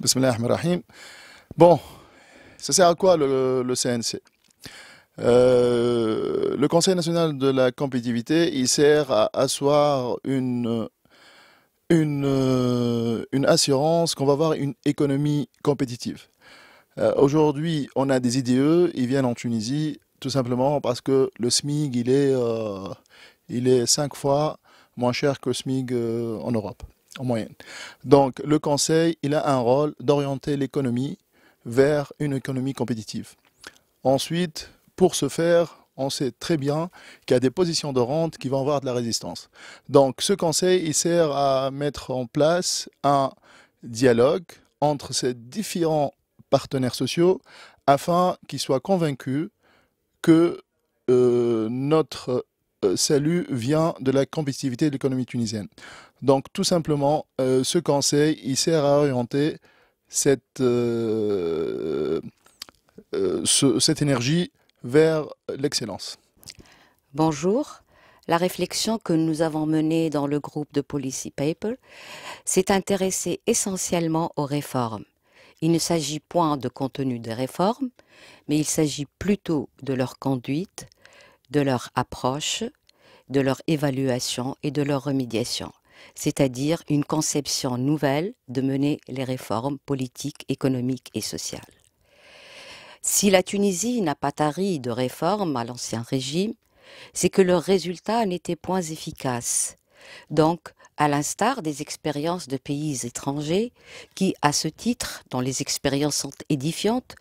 Bismillah Bon, ça sert à quoi le, CNC euh, Le Conseil national de la compétitivité, il sert à asseoir une, euh, assurance qu'on va avoir une économie compétitive. Euh, aujourd'hui, on a des IDE, ils viennent en Tunisie tout simplement parce que le SMIG, il est, il est cinq fois moins cher que le SMIG en Europe moyenne. Donc le Conseil, il a un rôle d'orienter l'économie vers une économie compétitive. Ensuite, pour ce faire, on sait très bien qu'il y a des positions de rente qui vont avoir de la résistance. Donc ce conseil, il sert à mettre en place un dialogue entre ces différents partenaires sociaux afin qu'ils soient convaincus que euh, notre euh, salut vient de la compétitivité de l'économie tunisienne. Donc tout simplement, euh, ce conseil, il sert à orienter cette, euh, cette énergie vers l'excellence. Bonjour. La réflexion que nous avons menée dans le groupe de Policy Paper s'est intéressée essentiellement aux réformes. Il ne s'agit point de contenu des réformes, mais il s'agit plutôt de leur conduite, de leur approche, de leur évaluation et de leur remédiation, c'est-à-dire une conception nouvelle de mener les réformes politiques, économiques et sociales. Si la Tunisie n'a pas tari de réformes à l'ancien régime, c'est que leurs résultats n'étaient point efficaces. Donc, à l'instar des expériences de pays étrangers qui, à ce titre, dont les expériences sont édifiantes,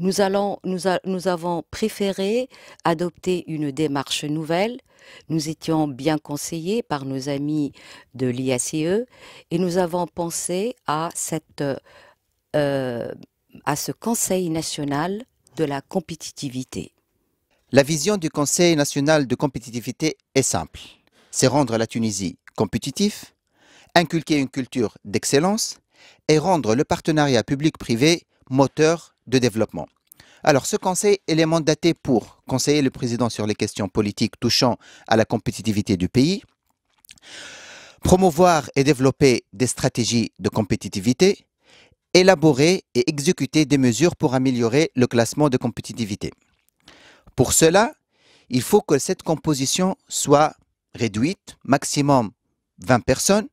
nous, avons préféré adopter une démarche nouvelle. Nous étions bien conseillés par nos amis de l'IACE et nous avons pensé euh, à ce Conseil national de la compétitivité. La vision du Conseil national de compétitivité est simple. C'est rendre la Tunisie compétitif, inculquer une culture d'excellence et rendre le partenariat public-privé moteur de développement. Alors, ce conseil est mandaté pour conseiller le président sur les questions politiques touchant à la compétitivité du pays, promouvoir et développer des stratégies de compétitivité, élaborer et exécuter des mesures pour améliorer le classement de compétitivité. Pour cela, il faut que cette composition soit réduite, maximum 20 personnes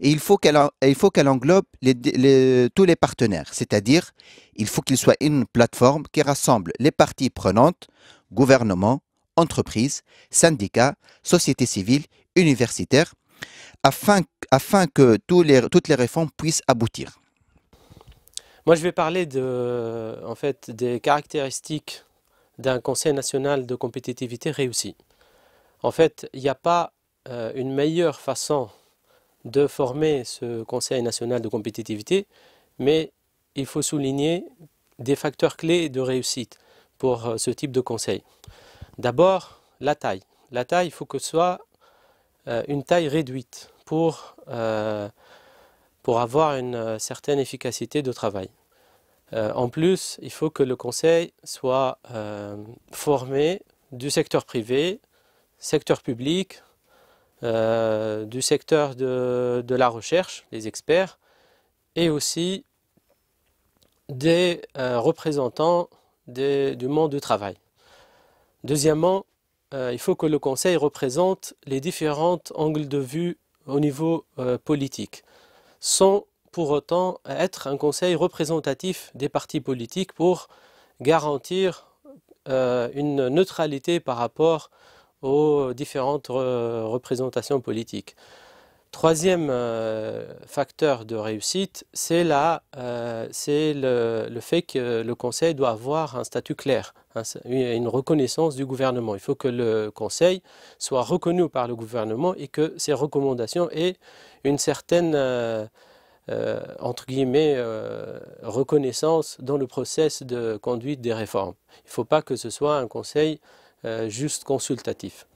et il faut qu'elle englobe les, tous les partenaires, c'est-à-dire il faut qu'il soit une plateforme qui rassemble les parties prenantes, gouvernement, entreprises, syndicats, sociétés civiles, universitaires, afin, afin que tous les, toutes les réformes puissent aboutir. Moi, je vais parler de, en fait, des caractéristiques d'un Conseil national de compétitivité réussi. En fait, il n'y a pas euh, une meilleure façon de former ce Conseil national de compétitivité, mais il faut souligner des facteurs clés de réussite pour euh, ce type de conseil. D'abord, la taille. La taille, il faut que ce soit euh, une taille réduite pour, avoir une certaine efficacité de travail. en plus, il faut que le conseil soit formé du secteur privé, secteur public, euh, du secteur de, la recherche, les experts, et aussi des euh, représentants du monde du travail. Deuxièmement, euh, il faut que le Conseil représente les différents angles de vue au niveau politique, sans pour autant être un Conseil représentatif des partis politiques pour garantir une neutralité par rapport aux différentes représentations politiques. Troisième euh, facteur de réussite, euh, c'est le, le, fait que le Conseil doit avoir un statut clair, une reconnaissance du gouvernement. Il faut que le Conseil soit reconnu par le gouvernement et que ses recommandations aient une certaine, euh, entre guillemets, reconnaissance dans le process de conduite des réformes. Il ne faut pas que ce soit un Conseil euh, juste consultatif.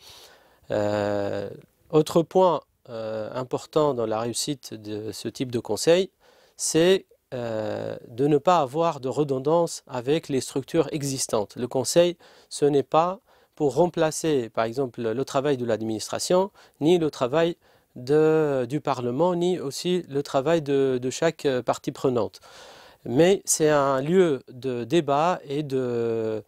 Euh, autre point euh, important dans la réussite de ce type de conseil, c'est de ne pas avoir de redondance avec les structures existantes. Le conseil, ce n'est pas pour remplacer, par exemple, le travail de l'administration, ni le travail du Parlement, ni aussi le travail de chaque partie prenante. Mais c'est un lieu de débat et de,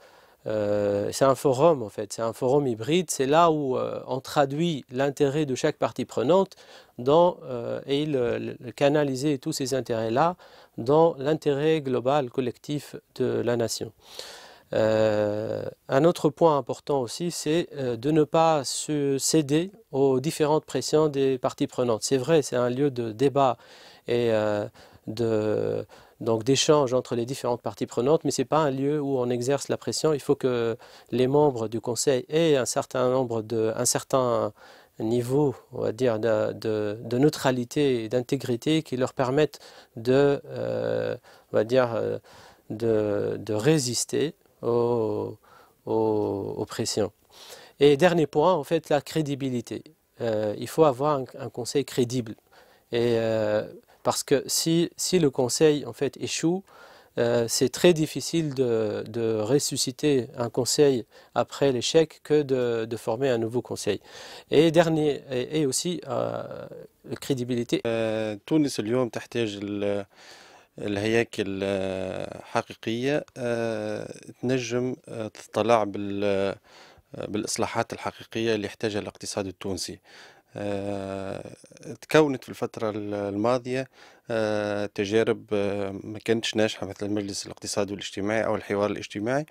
euh, c'est un forum en fait, c'est un forum hybride, c'est là où on euh, traduit l'intérêt de chaque partie prenante dans, euh, et le, canaliser tous ces intérêts-là dans l'intérêt global collectif de la nation. un autre point important aussi, c'est de ne pas se céder aux différentes pressions des parties prenantes. C'est vrai, c'est un lieu de débat et de donc d'échanges entre les différentes parties prenantes, mais ce n'est pas un lieu où on exerce la pression. Il faut que les membres du Conseil aient un certain nombre de, certain niveau, on va dire, de, neutralité et d'intégrité qui leur permettent de, euh, va dire, euh, de, résister aux, pressions. Et dernier point, en fait, la crédibilité. Euh, il faut avoir un, conseil crédible. Et parce que si, si le conseil en fait échoue, euh, c'est très difficile de, de, ressusciter un conseil après l'échec que de, de, former un nouveau conseil. Et dernier, et, et aussi euh, crédibilité. تونس euh, اليوم تحتاج الهياكل euh, حقيقية euh, تنجم تطلع بال بالإصلاحات الحقيقية اللي يحتاجها الاقتصاد التونسي آه، تكونت في الفترة الماضية آه، تجارب آه، ما كانتش ناجحة مثل المجلس الاقتصادي والاجتماعي أو الحوار الاجتماعي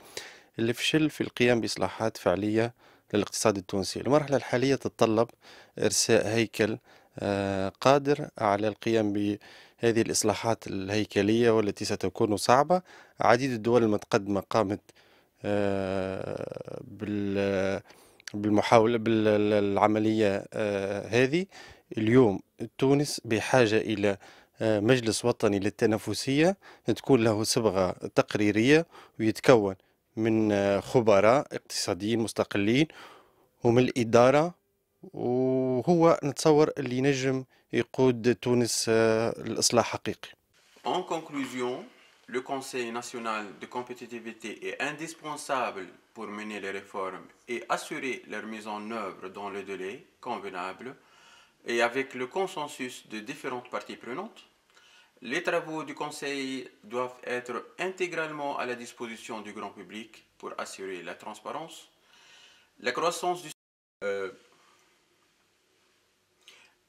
اللي فشل في القيام بإصلاحات فعلية للاقتصاد التونسي المرحلة الحالية تتطلب إرساء هيكل قادر على القيام بهذه الإصلاحات الهيكلية والتي ستكون صعبة عديد الدول المتقدمة قامت بال بالمحاولة بالعملية آه، هذه اليوم تونس بحاجة إلى آه، مجلس وطني للتنافسية تكون له صبغة تقريرية ويتكون من آه، خبراء اقتصاديين مستقلين ومن الإدارة وهو نتصور اللي نجم يقود تونس الإصلاح حقيقي. En conclusion, le Conseil national de compétitivité est indispensable pour mener les réformes et assurer leur mise en œuvre dans le délai convenable et avec le consensus de différentes parties prenantes, les travaux du Conseil doivent être intégralement à la disposition du grand public pour assurer la transparence, la croissance du... Euh,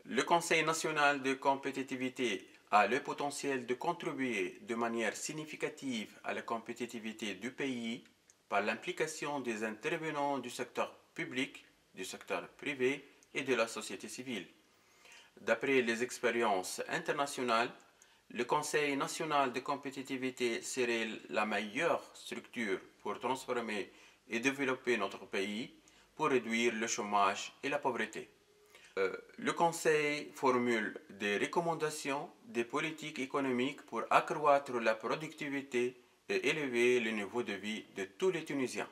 le Conseil national de compétitivité a le potentiel de contribuer de manière significative à la compétitivité du pays par l'implication des intervenants du secteur public, du secteur privé et de la société civile. D'après les expériences internationales, le Conseil national de compétitivité serait la meilleure structure pour transformer et développer notre pays, pour réduire le chômage et la pauvreté. Euh, le Conseil formule des recommandations des politiques économiques pour accroître la productivité et élever le niveau de vie de tous les Tunisiens.